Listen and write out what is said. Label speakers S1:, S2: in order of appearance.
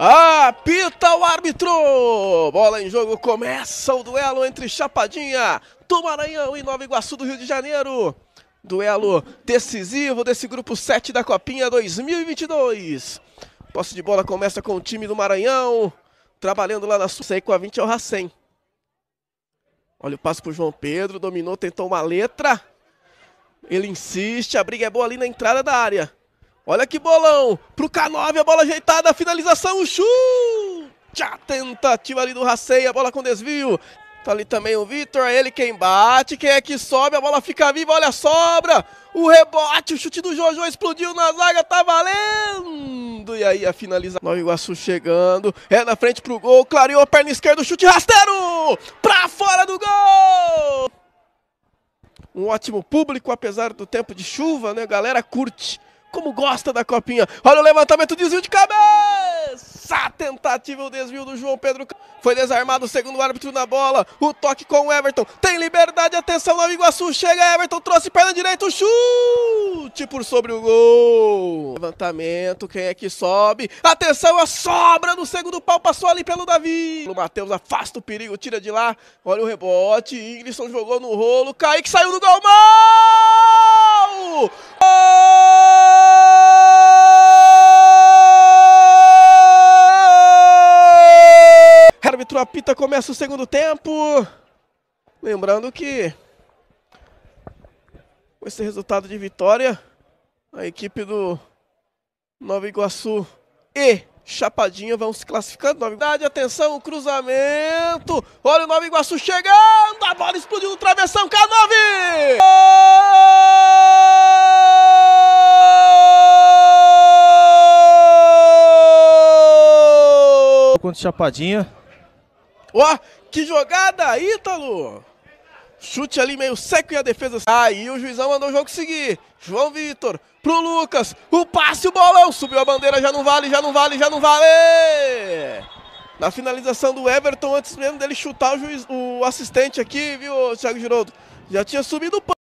S1: Apita o árbitro! Bola em jogo, começa o duelo entre Chapadinha do Maranhão e Nova Iguaçu do Rio de Janeiro. Duelo decisivo desse grupo 7 da Copinha 2022. Posse de bola começa com o time do Maranhão, trabalhando lá na Sul, com a 20 o Racem. Olha o passo pro João Pedro, dominou, tentou uma letra. Ele insiste, a briga é boa ali na entrada da área. Olha que bolão. Pro K9, a bola ajeitada, finalização, chute. A tentativa ali do Racei, a bola com desvio. Tá ali também o Vitor, é ele quem bate, quem é que sobe, a bola fica viva, olha a sobra. O rebote, o chute do Jojo explodiu na zaga, tá valendo. E aí a finalização. Nova Iguaçu chegando, é na frente pro gol, clareou a perna esquerda, o chute rasteiro. Pra fora do gol. Um ótimo público, apesar do tempo de chuva, né? Galera curte como gosta da copinha. Olha o levantamento, desvio de cabeça! Tentativa, o desvio do João Pedro. Foi desarmado o segundo árbitro na bola. O toque com o Everton. Tem liberdade, atenção, no Iguaçu. Chega Everton, trouxe perna direita, o chute por sobre o gol. Levantamento, quem é que sobe? Atenção, a sobra no segundo pau passou ali pelo Davi. O Matheus afasta o perigo, tira de lá. Olha o rebote. Inglisson jogou no rolo. Kaique saiu do gol. Gol! A apita começa o segundo tempo. Lembrando que com esse resultado de vitória, a equipe do Nova Iguaçu e Chapadinha vão se classificando. Novidade, atenção, o cruzamento. Olha o Nova Iguaçu chegando. A bola explodiu no travessão. K9! Contra Chapadinha. Ó, oh, que jogada, Ítalo! Chute ali meio seco e a defesa. Aí ah, o juizão mandou o jogo seguir. João Vitor pro Lucas. O passe, o bolão. Subiu a bandeira, já não vale, já não vale, já não vale. Na finalização do Everton, antes mesmo dele chutar o, juiz, o assistente aqui, viu, Thiago Giroudo? Já tinha subido o